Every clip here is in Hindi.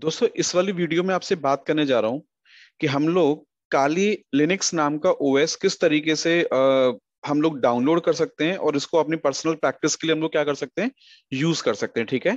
दोस्तों इस वाली वीडियो में आपसे बात करने जा रहा हूं कि हम लोग काली लिनक्स नाम का ओएस किस तरीके से आ, हम लोग डाउनलोड कर सकते हैं और इसको अपनी पर्सनल प्रैक्टिस के लिए हम लोग क्या कर सकते हैं यूज कर सकते हैं ठीक है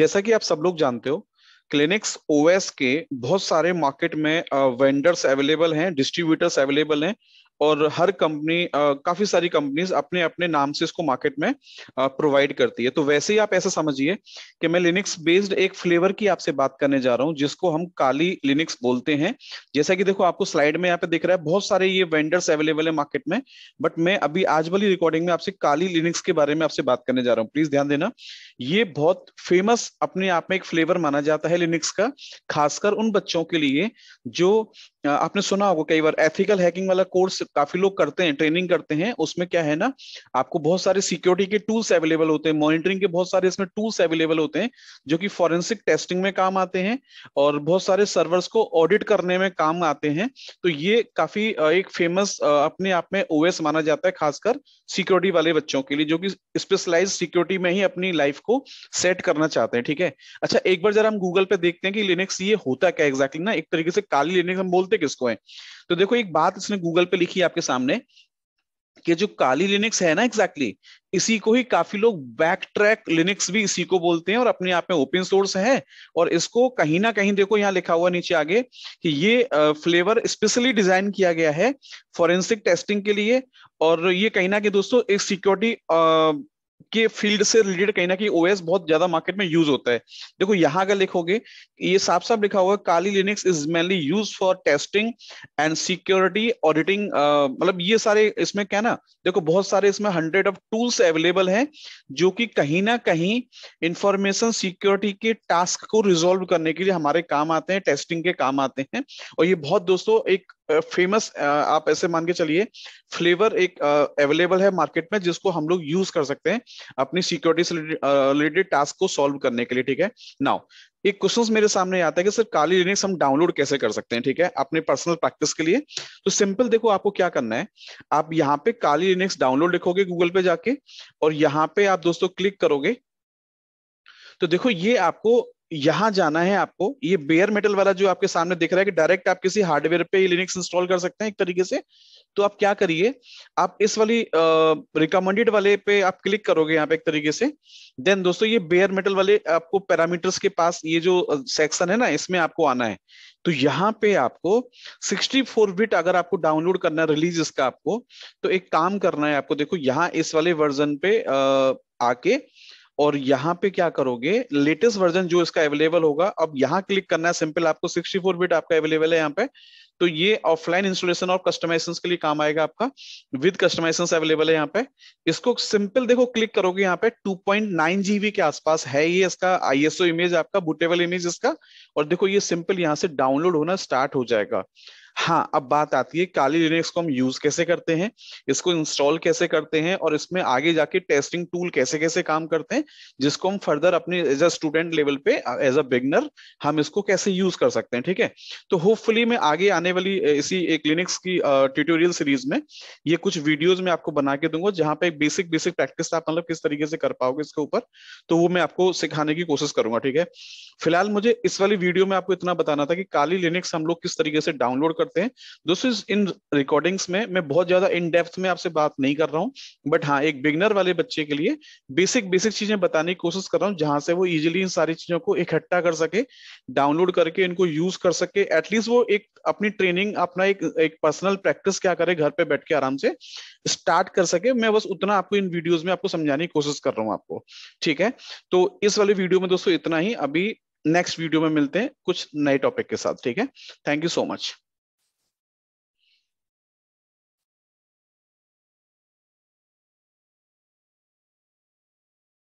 जैसा कि आप सब लोग जानते हो क्लिनिक्स ओएस के बहुत सारे मार्केट में वेंडर्स अवेलेबल हैं डिस्ट्रीब्यूटर्स अवेलेबल हैं और हर कंपनी काफी सारी कंपनीज अपने अपने नाम से इसको मार्केट में प्रोवाइड करती है तो वैसे ही आप ऐसा समझिए कि मैं लिनिक्स बेस्ड एक फ्लेवर की आपसे बात करने जा रहा हूं जिसको हम काली लिनिक्स बोलते हैं जैसा कि देखो आपको स्लाइड में यहाँ पे दिख रहा है बहुत सारे ये वेंडर्स अवेलेबल है मार्केट में बट मैं अभी आज वाली रिकॉर्डिंग में आपसे काली लिनिक्स के बारे में आपसे बात करने जा रहा हूँ प्लीज ध्यान देना ये बहुत फेमस अपने आप में एक फ्लेवर माना जाता है लिनिक्स का खासकर उन बच्चों के लिए जो आपने सुना होगा कई बार एथिकल हैकिंग वाला कोर्स काफी लोग करते हैं ट्रेनिंग करते हैं उसमें क्या है ना आपको बहुत सारे सिक्योरिटी के टूल्स अवेलेबल होते हैं मॉनिटरिंग के बहुत सारे इसमें टूल्स अवेलेबल होते हैं जो कि फॉरेंसिक टेस्टिंग में काम आते हैं और बहुत सारे सर्वर्स को ऑडिट करने में काम आते हैं तो ये काफी एक फेमस अपने आप में ओएस माना जाता है खासकर सिक्योरिटी वाले बच्चों के लिए जो कि स्पेशलाइज सिक्योरिटी में ही अपनी लाइफ को सेट करना चाहते हैं ठीक है अच्छा एक बार जरा हम गूगल पे देखते हैं कि लिनक्स ये होता क्या एग्जैक्टली ना एक तरीके से काली लिनक्स हम बोलते बोलते किसको है तो देखो एक बात इसने गूगल पे लिखी आपके सामने कि जो काली लिनिक्स है ना एग्जैक्टली exactly, इसी को ही काफी लोग बैक ट्रैक लिनिक्स भी इसी को बोलते हैं और अपने आप में ओपन सोर्स है और इसको कहीं ना कहीं देखो यहाँ लिखा हुआ नीचे आगे कि ये फ्लेवर स्पेशली डिजाइन किया गया है फॉरेंसिक टेस्टिंग के लिए और ये कहीं ना कहीं दोस्तों एक सिक्योरिटी के फील्ड से रिलेटेड कहीं ना कहीं ओएस बहुत ज्यादा मार्केट में यूज होता है देखो यहाँ अगर लिखोगे ये साफ साफ लिखा हुआ है Kali Linux is mainly use for testing and security auditing मतलब ये सारे इसमें क्या ना देखो बहुत सारे इसमें हंड्रेड ऑफ टूल्स अवेलेबल हैं जो कि कहीं ना कहीं इंफॉर्मेशन सिक्योरिटी के टास्क को रिजोल्व करने के लिए हमारे काम आते हैं टेस्टिंग के काम आते हैं और ये बहुत दोस्तों एक फेमस आप ऐसे मान के चलिए फ्लेवर एक अवेलेबल है मार्केट में जिसको हम लोग यूज कर सकते हैं अपनी सिक्योरिटी रिलेटेड टास्क को सॉल्व करने के लिए ठीक है नाउ एक क्वेश्चन मेरे सामने आता है कि सर काली लिनक्स हम डाउनलोड कैसे कर सकते हैं ठीक है अपने पर्सनल प्रैक्टिस के लिए तो सिंपल देखो आपको क्या करना है आप यहाँ पे काली लिनक्स डाउनलोड लिखोगे गूगल पे जाके और यहाँ पे आप दोस्तों क्लिक करोगे तो देखो ये आपको यहां जाना है आपको ये बेयर मेटल वाला जो आपके सामने दिख रहा है कि डायरेक्ट आप किसी हार्डवेयर पे लिनक्स इंस्टॉल कर सकते हैं एक तरीके से तो आप क्या करिए आप इस वाली रिकमेंडेड वाले पे आप क्लिक करोगे यहाँ पे एक तरीके से देन दोस्तों ये बेयर मेटल वाले आपको पैरामीटर्स के पास ये जो सेक्शन है ना इसमें आपको आना है तो यहाँ पे आपको 64 बिट अगर आपको डाउनलोड करना है रिलीज इसका आपको तो एक काम करना है आपको देखो यहाँ इस वाले वर्जन पे आ, आके और यहाँ पे क्या करोगे लेटेस्ट वर्जन जो इसका अवेलेबल होगा अब यहाँ क्लिक करना है सिंपल आपको 64 बिट आपका अवेलेबल है यहाँ पे तो ये ऑफलाइन इंस्टॉलेशन और कस्टमाइजेशन के लिए काम आएगा आपका विद कस्टमाइजेशन अवेलेबल है यहाँ पे इसको सिंपल देखो क्लिक करोगे यहाँ पे 2.9 जीबी के आसपास है ये इसका आईएसओ इमेज आपका बुटेबल इमेज इसका और देखो ये सिंपल यहाँ से डाउनलोड होना स्टार्ट हो जाएगा हाँ अब बात आती है काली लिनक्स को हम यूज कैसे करते हैं इसको इंस्टॉल कैसे करते हैं और इसमें आगे जाके टेस्टिंग टूल कैसे कैसे काम करते हैं जिसको हम फर्दर अपने एज अ स्टूडेंट लेवल पे एज अ बिगनर हम इसको कैसे यूज कर सकते हैं ठीक है तो होपफुली मैं आगे आने वाली इसी एक लिनिक्स की ट्यूटोरियल सीरीज में ये कुछ वीडियोज में आपको बना के दूंगा जहां पर बेसिक बेसिक प्रैक्टिस आप मतलब किस तरीके से कर पाओगे इसके ऊपर तो वो मैं आपको सिखाने की कोशिश करूंगा ठीक है फिलहाल मुझे इस वाली वीडियो में आपको इतना बताना था कि काली लिनिक्स हम लोग किस तरीके से डाउनलोड करते हैं दिस इज इन रिकॉर्डिंग्स में मैं बहुत ज्यादा इन डेप्थ में आपसे बात नहीं कर रहा हूँ बट हाँ एक बिगनर वाले बच्चे के लिए बेसिक बेसिक चीजें बताने की कोशिश कर रहा हूँ जहां से वो इजिली इन सारी चीजों को इकट्ठा कर सके डाउनलोड करके इनको यूज कर सके एटलीस्ट वो एक अपनी ट्रेनिंग अपना एक एक पर्सनल प्रैक्टिस क्या करे घर पे बैठ के आराम से स्टार्ट कर सके मैं बस उतना आपको इन वीडियोस में आपको समझाने की कोशिश कर रहा हूँ आपको ठीक है तो इस वाले वीडियो में दोस्तों इतना ही अभी नेक्स्ट वीडियो में मिलते हैं कुछ नए टॉपिक के साथ ठीक है थैंक यू सो मच